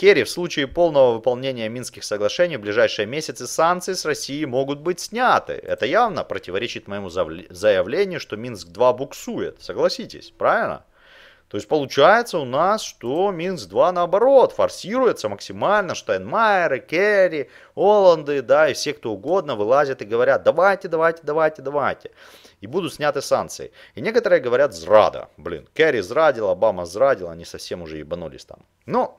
Керри, в случае полного выполнения Минских соглашений в ближайшие месяцы санкции с России могут быть сняты. Это явно противоречит моему заявлению, что Минск-2 буксует. Согласитесь, правильно? То есть получается у нас, что Минск-2 наоборот форсируется максимально, Штайнмайеры, Керри, Оланды, да, и все кто угодно вылазят и говорят, давайте, давайте, давайте, давайте. И будут сняты санкции. И некоторые говорят, зрада. Блин, Керри зрадил, Обама зрадил, они совсем уже ебанулись там. Но ну,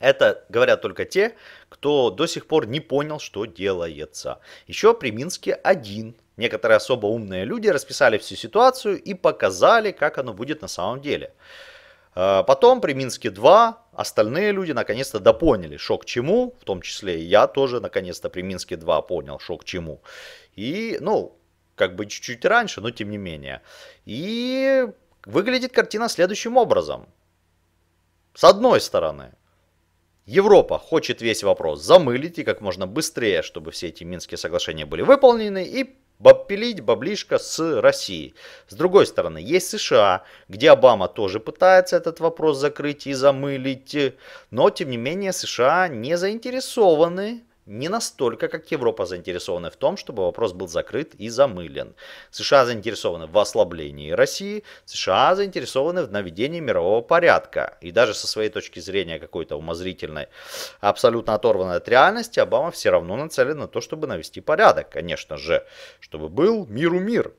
это говорят только те, кто до сих пор не понял, что делается. Еще при Минске один. Некоторые особо умные люди расписали всю ситуацию и показали, как оно будет на самом деле. А, потом при Минске 2 остальные люди наконец-то допоняли, что к чему, в том числе и я тоже наконец-то при Минске 2 понял, что к чему. И, ну, как бы чуть-чуть раньше, но тем не менее. И выглядит картина следующим образом. С одной стороны, Европа хочет весь вопрос замылить и как можно быстрее, чтобы все эти Минские соглашения были выполнены и бобпилить баблишка с Россией. С другой стороны, есть США, где Обама тоже пытается этот вопрос закрыть и замылить, но тем не менее США не заинтересованы не настолько, как Европа заинтересована в том, чтобы вопрос был закрыт и замылен. США заинтересованы в ослаблении России, США заинтересованы в наведении мирового порядка. И даже со своей точки зрения какой-то умозрительной, абсолютно оторванной от реальности, Обама все равно нацелен на то, чтобы навести порядок, конечно же, чтобы был миру мир.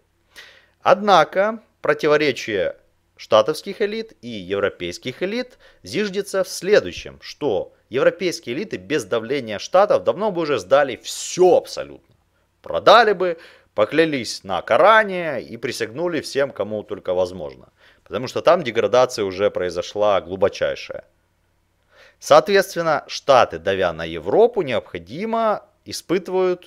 Однако противоречие штатовских элит и европейских элит зиждется в следующем, что европейские элиты без давления штатов давно бы уже сдали все абсолютно. Продали бы, поклялись на Коране и присягнули всем, кому только возможно. Потому что там деградация уже произошла глубочайшая. Соответственно, Штаты, давя на Европу, необходимо испытывают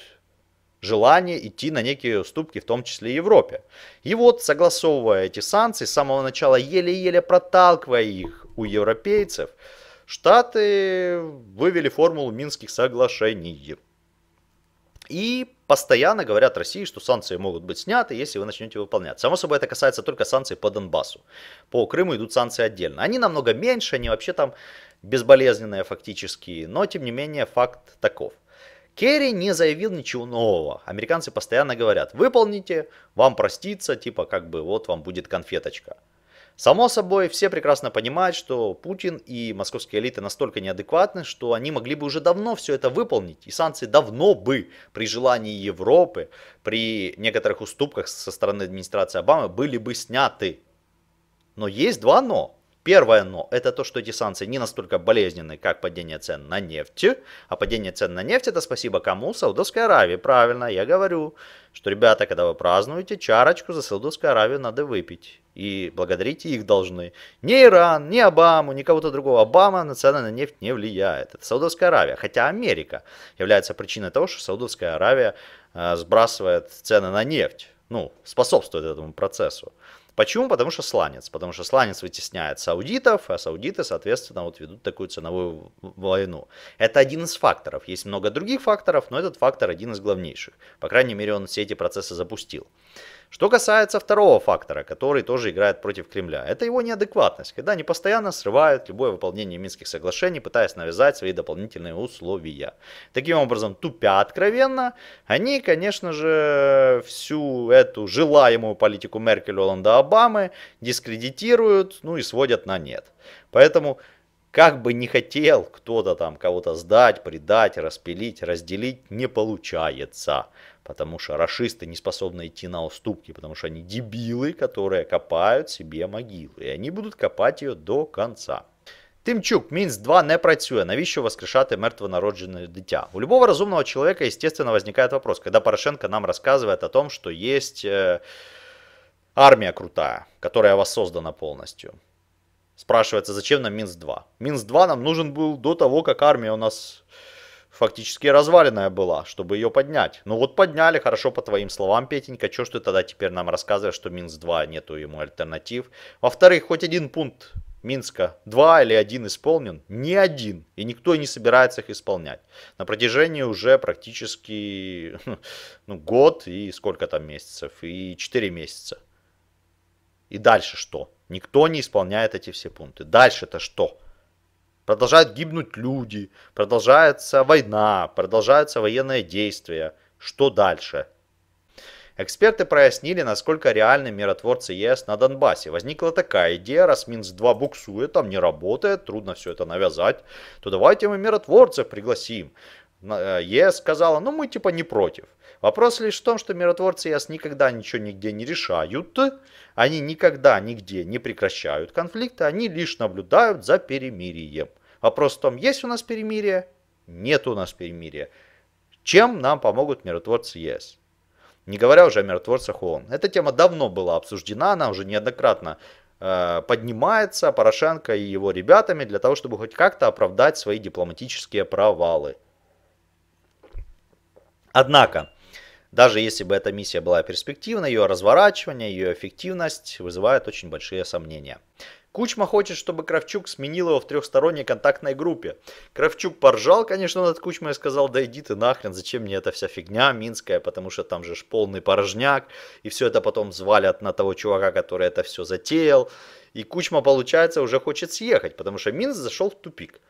желание идти на некие уступки, в том числе и Европе. И вот, согласовывая эти санкции, с самого начала еле-еле проталкивая их у европейцев – Штаты вывели формулу Минских соглашений. И постоянно говорят России, что санкции могут быть сняты, если вы начнете выполнять. Само собой, это касается только санкций по Донбассу. По Крыму идут санкции отдельно. Они намного меньше, они вообще там безболезненные фактически, но тем не менее факт таков. Керри не заявил ничего нового. Американцы постоянно говорят, выполните, вам простится, типа как бы вот вам будет конфеточка. Само собой, все прекрасно понимают, что Путин и московские элиты настолько неадекватны, что они могли бы уже давно все это выполнить, и санкции давно бы при желании Европы, при некоторых уступках со стороны администрации Обамы были бы сняты. Но есть два но. Первое «но» – это то, что эти санкции не настолько болезненны, как падение цен на нефть. А падение цен на нефть – это спасибо кому? Саудовской Аравии. Правильно, я говорю, что, ребята, когда вы празднуете, чарочку за Саудовскую Аравию надо выпить. И благодарить их должны. Не Иран, не Обаму, ни кого-то другого. Обама на цены на нефть не влияет. Это Саудовская Аравия. Хотя Америка является причиной того, что Саудовская Аравия э, сбрасывает цены на нефть. Ну, способствует этому процессу. Почему? Потому что сланец. Потому что сланец вытесняет саудитов, а саудиты, соответственно, вот ведут такую ценовую войну. Это один из факторов. Есть много других факторов, но этот фактор один из главнейших. По крайней мере, он все эти процессы запустил. Что касается второго фактора, который тоже играет против Кремля, это его неадекватность, когда они постоянно срывают любое выполнение Минских соглашений, пытаясь навязать свои дополнительные условия. Таким образом, тупя откровенно, они, конечно же, всю эту желаемую политику Меркель, Оланда, Обамы дискредитируют, ну и сводят на нет. Поэтому как бы не хотел кто-то там кого-то сдать, предать, распилить, разделить, не получается потому что расисты не способны идти на уступки, потому что они дебилы, которые копают себе могилу, и они будут копать ее до конца. Тимчук, Минс 2 не працює. Навіщо воскрешати мертвонародженное дитя? У любого разумного человека, естественно, возникает вопрос, когда Порошенко нам рассказывает о том, что есть э, армия крутая, которая воссоздана полностью. Спрашивается, зачем нам Минс 2 Минс 2 нам нужен был до того, как армия у нас фактически разваленная была, чтобы ее поднять. Ну вот подняли, хорошо по твоим словам, Петенька, что ж ты тогда теперь нам рассказываешь, что Минск-2 нету ему альтернатив? Во-вторых, хоть один пункт Минска два или один исполнен? Ни один. И никто не собирается их исполнять. На протяжении уже практически ну, год и сколько там месяцев? И четыре месяца. И дальше что? Никто не исполняет эти все пункты. Дальше-то что? Продолжают гибнуть люди, продолжается война, продолжаются военные действия. Что дальше? Эксперты прояснили, насколько реальны миротворцы ЕС на Донбассе. Возникла такая идея, раз Минск-2 буксует, там не работает, трудно все это навязать, то давайте мы миротворцев пригласим. Э, ЕС сказала, ну мы типа не против. Вопрос лишь в том, что миротворцы ЕС никогда ничего нигде не решают, они никогда нигде не прекращают конфликты, они лишь наблюдают за перемирием. Вопрос в том, есть у нас перемирие? Нет у нас перемирия. Чем нам помогут миротворцы ЕС? Не говоря уже о миротворцах ООН. Эта тема давно была обсуждена, она уже неоднократно э, поднимается Порошенко и его ребятами для того, чтобы хоть как-то оправдать свои дипломатические провалы. Однако, даже если бы эта миссия была перспективна, ее разворачивание, ее эффективность вызывает очень большие сомнения. Кучма хочет, чтобы Кравчук сменил его в трехсторонней контактной группе. Кравчук поржал, конечно, над Кучмой и сказал, да иди ты нахрен, зачем мне эта вся фигня минская, потому что там же ж полный порожняк, и все это потом звалят на того чувака, который это все затеял. И Кучма, получается, уже хочет съехать, потому что Минск зашел в тупик.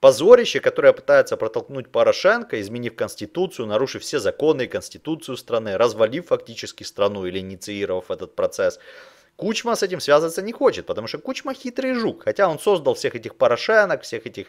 Позорище, которое пытается протолкнуть Порошенко, изменив Конституцию, нарушив все законы и Конституцию страны, развалив фактически страну или инициировав этот процесс. Кучма с этим связываться не хочет, потому что Кучма хитрый жук, хотя он создал всех этих Порошенок, всех этих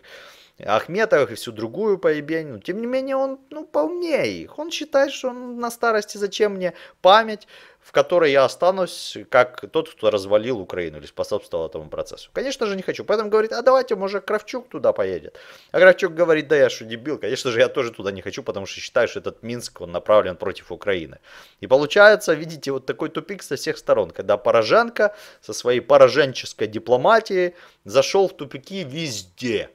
Ахметовых и всю другую поебень. Ну, тем не менее, он ну, полнее их. Он считает, что он на старости зачем мне память, в которой я останусь как тот, кто развалил Украину или способствовал этому процессу. Конечно же, не хочу. Поэтому говорит, а давайте, может, Кравчук туда поедет. А Кравчук говорит, да я что, дебил. Конечно же, я тоже туда не хочу, потому что считаю, что этот Минск, он направлен против Украины. И получается, видите, вот такой тупик со всех сторон, когда Пораженко со своей пораженческой дипломатией зашел в тупики везде.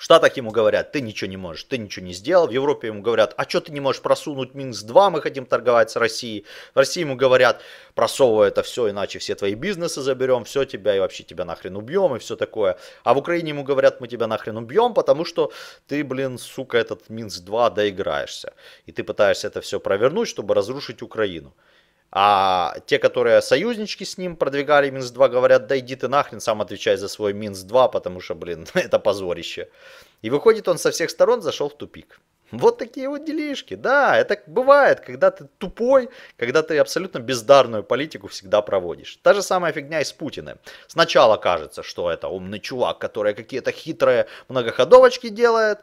В Штатах ему говорят, ты ничего не можешь, ты ничего не сделал. В Европе ему говорят, а что ты не можешь просунуть Минск-2, мы хотим торговать с Россией. В России ему говорят, просовывай это все, иначе все твои бизнесы заберем, все тебя и вообще тебя нахрен убьем и все такое. А в Украине ему говорят, мы тебя нахрен убьем, потому что ты, блин, сука, этот Минск-2 доиграешься. И ты пытаешься это все провернуть, чтобы разрушить Украину. А те, которые союзнички с ним продвигали минс 2 говорят, да иди ты нахрен, сам отвечай за свой минс 2 потому что, блин, это позорище. И выходит, он со всех сторон зашел в тупик. Вот такие вот делишки. Да, это бывает, когда ты тупой, когда ты абсолютно бездарную политику всегда проводишь. Та же самая фигня и с Путиным. Сначала кажется, что это умный чувак, который какие-то хитрые многоходовочки делает,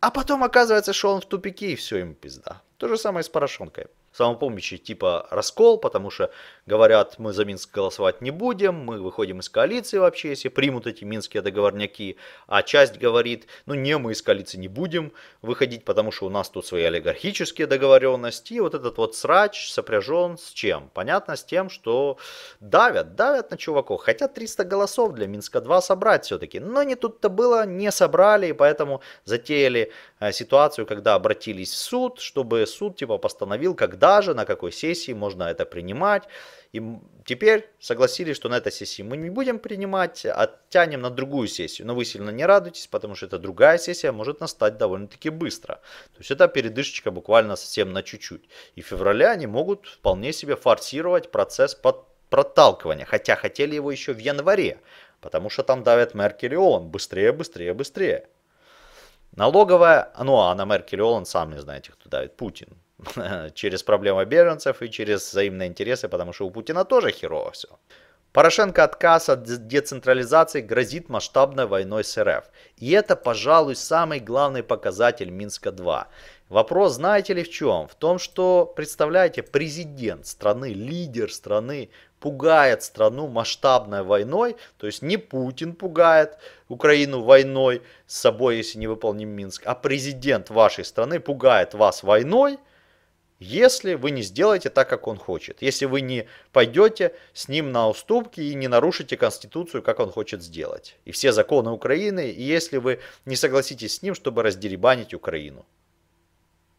а потом оказывается, что он в тупике и все, ему пизда. То же самое и с Порошенкой самопомощи типа «Раскол», потому что говорят, мы за Минск голосовать не будем, мы выходим из коалиции вообще, если примут эти минские договорняки, а часть говорит, ну не, мы из коалиции не будем выходить, потому что у нас тут свои олигархические договоренности, и вот этот вот срач сопряжен с чем? Понятно, с тем, что давят, давят на чуваков, хотят 300 голосов для Минска-2 собрать все-таки, но не тут-то было, не собрали, и поэтому затеяли э, ситуацию, когда обратились в суд, чтобы суд типа постановил, когда даже на какой сессии можно это принимать. И теперь согласились, что на этой сессии мы не будем принимать, оттянем на другую сессию. Но вы сильно не радуйтесь, потому что эта другая сессия может настать довольно-таки быстро. То есть это передышечка буквально совсем на чуть-чуть. И в феврале они могут вполне себе форсировать процесс под проталкивания, хотя хотели его еще в январе, потому что там давят Меркель и Олан быстрее, быстрее, быстрее. Налоговая, ну а на Меркель и Олан сам не знаете, кто давит, Путин. через проблемы беженцев и через взаимные интересы, потому что у Путина тоже херово все. Порошенко отказ от децентрализации грозит масштабной войной с РФ. И это, пожалуй, самый главный показатель Минска-2. Вопрос, знаете ли в чем? В том, что, представляете, президент страны, лидер страны пугает страну масштабной войной, то есть не Путин пугает Украину войной с собой, если не выполним Минск, а президент вашей страны пугает вас войной, если вы не сделаете так, как он хочет, если вы не пойдете с ним на уступки и не нарушите Конституцию, как он хочет сделать, и все законы Украины, и если вы не согласитесь с ним, чтобы раздеребанить Украину,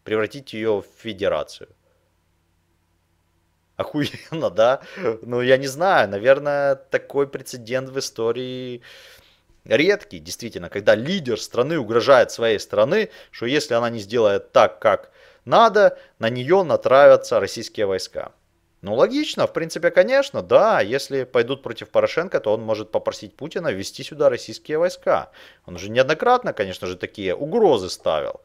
превратить ее в федерацию. Охуенно, да? Ну, я не знаю, наверное, такой прецедент в истории редкий, действительно, когда лидер страны угрожает своей страны, что если она не сделает так, как надо, на нее натравятся российские войска. Ну, логично, в принципе, конечно, да, если пойдут против Порошенко, то он может попросить Путина ввести сюда российские войска. Он уже неоднократно, конечно же, такие угрозы ставил.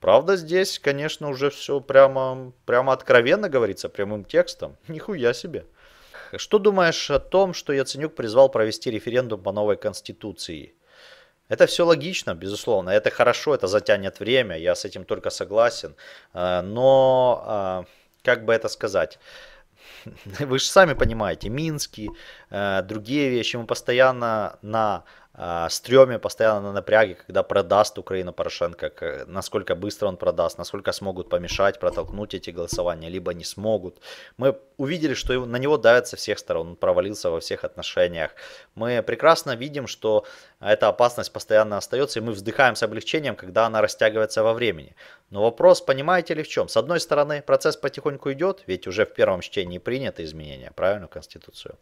Правда, здесь, конечно, уже все прямо, прямо откровенно говорится, прямым текстом. Нихуя себе. Что думаешь о том, что Яценюк призвал провести референдум по новой конституции? Это все логично, безусловно, это хорошо, это затянет время, я с этим только согласен. А, но, а, как бы это сказать, вы же сами понимаете, Минский, э, другие вещи, мы постоянно на а, Стреме постоянно на напряге, когда продаст Украина Порошенко, насколько быстро он продаст, насколько смогут помешать, протолкнуть эти голосования, либо не смогут. Мы увидели, что на него давят со всех сторон, он провалился во всех отношениях. Мы прекрасно видим, что эта опасность постоянно остается, и мы вздыхаем с облегчением, когда она растягивается во времени. Но вопрос, понимаете ли в чем? С одной стороны, процесс потихоньку идет, ведь уже в первом чтении приняты изменения, правильно, Конституцию.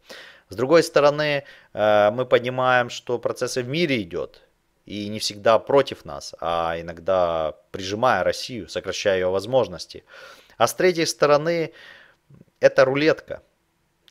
С другой стороны, э, мы понимаем, что процесс процессы в мире идет, и не всегда против нас, а иногда прижимая Россию, сокращая ее возможности. А с третьей стороны, это рулетка.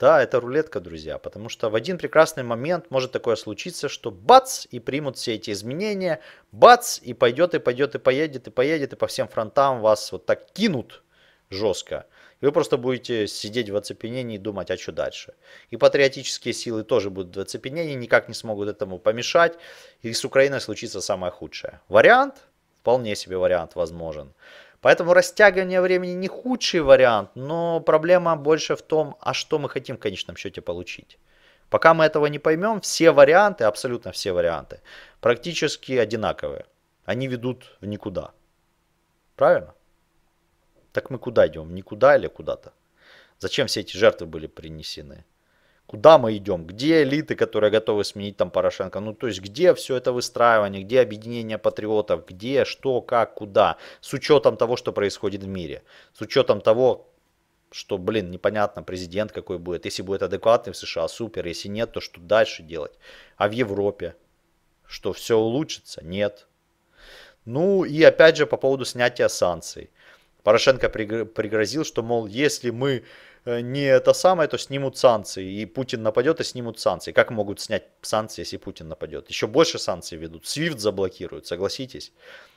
Да, это рулетка, друзья, потому что в один прекрасный момент может такое случиться, что бац, и примут все эти изменения, бац, и пойдет, и пойдет, и поедет, и поедет, и по всем фронтам вас вот так кинут жестко – вы просто будете сидеть в оцепенении и думать, а что дальше. И патриотические силы тоже будут в оцепенении, никак не смогут этому помешать. И с Украиной случится самое худшее. Вариант? Вполне себе вариант возможен. Поэтому растягивание времени не худший вариант, но проблема больше в том, а что мы хотим в конечном счете получить. Пока мы этого не поймем, все варианты, абсолютно все варианты, практически одинаковые. Они ведут в никуда. Правильно? Так мы куда идем? Никуда или куда-то? Зачем все эти жертвы были принесены? Куда мы идем? Где элиты, которые готовы сменить там Порошенко? Ну, то есть, где все это выстраивание? Где объединение патриотов? Где, что, как, куда? С учетом того, что происходит в мире. С учетом того, что, блин, непонятно, президент какой будет. Если будет адекватный в США, супер. Если нет, то что дальше делать? А в Европе? Что, все улучшится? Нет. Ну, и опять же, по поводу снятия санкций. Порошенко пригрозил, что, мол, если мы э, не это самое, то снимут санкции. И Путин нападет, и снимут санкции. Как могут снять санкции, если Путин нападет? Еще больше санкций ведут. Свифт заблокируют, согласитесь.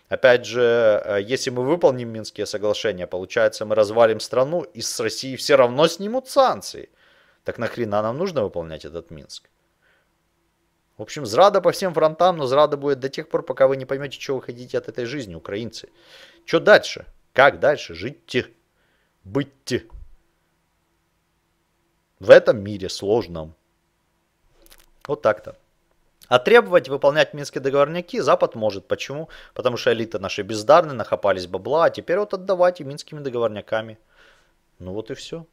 Опять же, э, если мы выполним Минские соглашения, получается, мы развалим страну, и с России все равно снимут санкции. Так нахрена нам нужно выполнять этот Минск? В общем, зрада по всем фронтам, но зрада будет до тех пор, пока вы не поймете, что вы хотите от этой жизни, украинцы. Что дальше? Как дальше жить, быть в этом мире сложном? Вот так-то. А требовать выполнять минские договорники Запад может. Почему? Потому что элиты наши бездарны, нахопались бабла, а теперь вот отдавать и минскими договорняками. Ну вот и все.